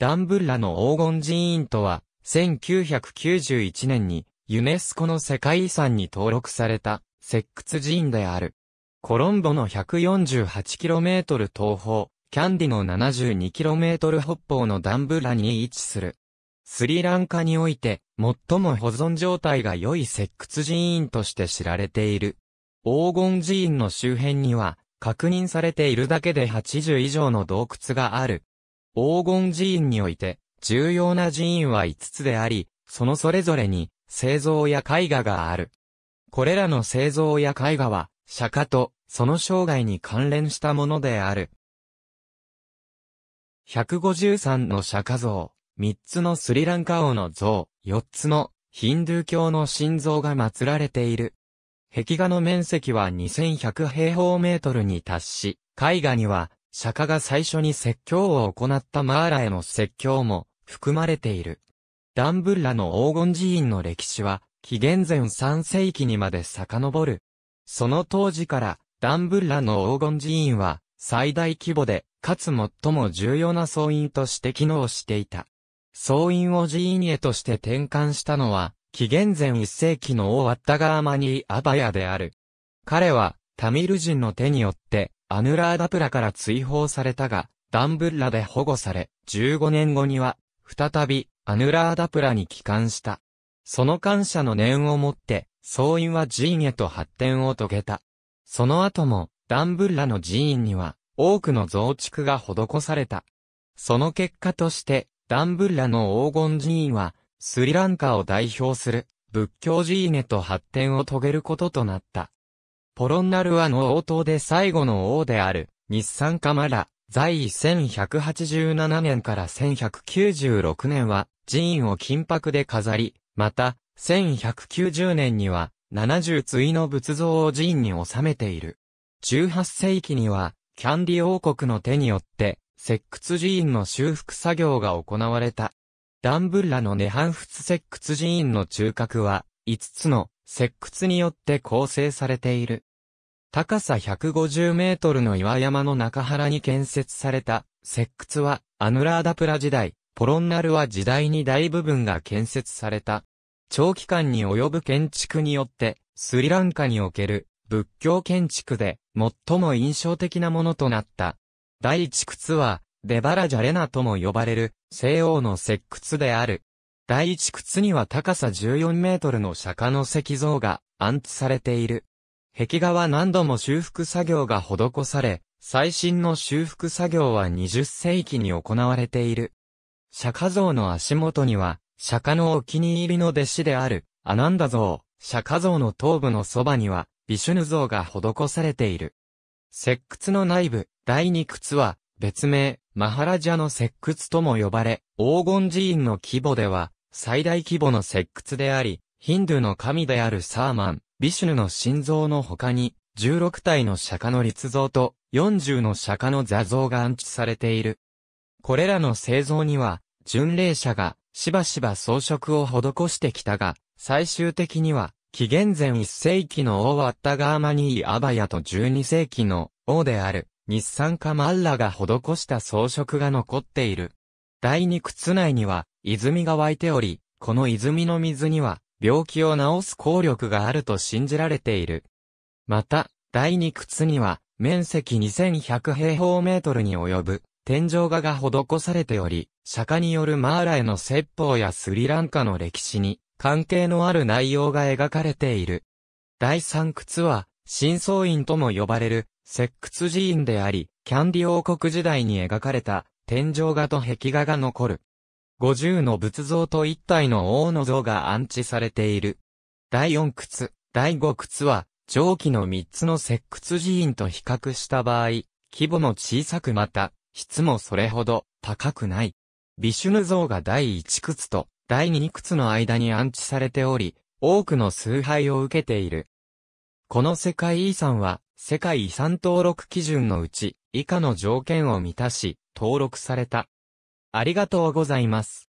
ダンブッラの黄金寺院とは、1991年にユネスコの世界遺産に登録された石窟寺院である。コロンボの 148km 東方、キャンディの 72km 北方のダンブラに位置する。スリランカにおいて、最も保存状態が良い石窟寺院として知られている。黄金寺院の周辺には、確認されているだけで80以上の洞窟がある。黄金寺院において、重要な寺院は5つであり、そのそれぞれに、製造や絵画がある。これらの製造や絵画は、釈迦と、その生涯に関連したものである。153の釈迦像、3つのスリランカ王の像、4つのヒンドゥー教の心臓が祀られている。壁画の面積は2100平方メートルに達し、絵画には釈迦が最初に説教を行ったマーラへの説教も含まれている。ダンブッラの黄金寺院の歴史は、紀元前3世紀にまで遡る。その当時から、ダンブッラの黄金寺院は、最大規模で、かつ最も重要な僧院として機能していた。僧院を寺院へとして転換したのは、紀元前1世紀の王ワッタガーマニー・アバヤである。彼は、タミル人の手によって、アヌラーダプラから追放されたが、ダンブッラで保護され、15年後には、再び、アヌラーダプラに帰還した。その感謝の念をもって、僧院は寺院へと発展を遂げた。その後も、ダンブッラの寺院には、多くの増築が施された。その結果として、ダンブッラの黄金寺院は、スリランカを代表する、仏教寺院へと発展を遂げることとなった。ポロンナルアの王党で最後の王である、日産カマラ、在位1187年から1196年は、寺院を金箔で飾り、また、1190年には、70対の仏像を寺院に収めている。18世紀には、キャンディ王国の手によって、石窟寺院の修復作業が行われた。ダンブッラのネハンフツ石窟寺院の中核は、5つの石窟によって構成されている。高さ150メートルの岩山の中原に建設された、石窟は、アヌラーダプラ時代、ポロンナルは時代に大部分が建設された。長期間に及ぶ建築によって、スリランカにおける仏教建築で最も印象的なものとなった。第一窟は、デバラジャレナとも呼ばれる西欧の石窟である。第一窟には高さ14メートルの釈迦の石像が安置されている。壁画は何度も修復作業が施され、最新の修復作業は20世紀に行われている。釈迦像の足元には、釈迦のお気に入りの弟子である、アナンダ像、釈迦像の頭部のそばには、ビシュヌ像が施されている。石窟の内部、第二窟は、別名、マハラジャの石窟とも呼ばれ、黄金寺院の規模では、最大規模の石窟であり、ヒンドゥの神であるサーマン、ビシュヌの心臓の他に、16体の釈迦の立像と40の釈迦の座像が安置されている。これらの製造には、巡礼者がしばしば装飾を施してきたが、最終的には、紀元前1世紀の王ワッタガーマニー・アバヤと12世紀の王である、日産カマッラが施した装飾が残っている。第二窟内には、泉が湧いており、この泉の水には、病気を治す効力があると信じられている。また、第二窟には、面積2100平方メートルに及ぶ、天井画が施されており、釈迦によるマーラへの説法やスリランカの歴史に、関係のある内容が描かれている。第三窟は、真相院とも呼ばれる、石窟寺院であり、キャンディ王国時代に描かれた、天井画と壁画が残る。50の仏像と1体の王の像が安置されている。第4窟、第5窟は、上記の3つの石窟寺院と比較した場合、規模も小さくまた、質もそれほど高くない。ビシュヌ像が第1窟と第2窟の間に安置されており、多くの崇拝を受けている。この世界遺産は、世界遺産登録基準のうち、以下の条件を満たし、登録された。ありがとうございます。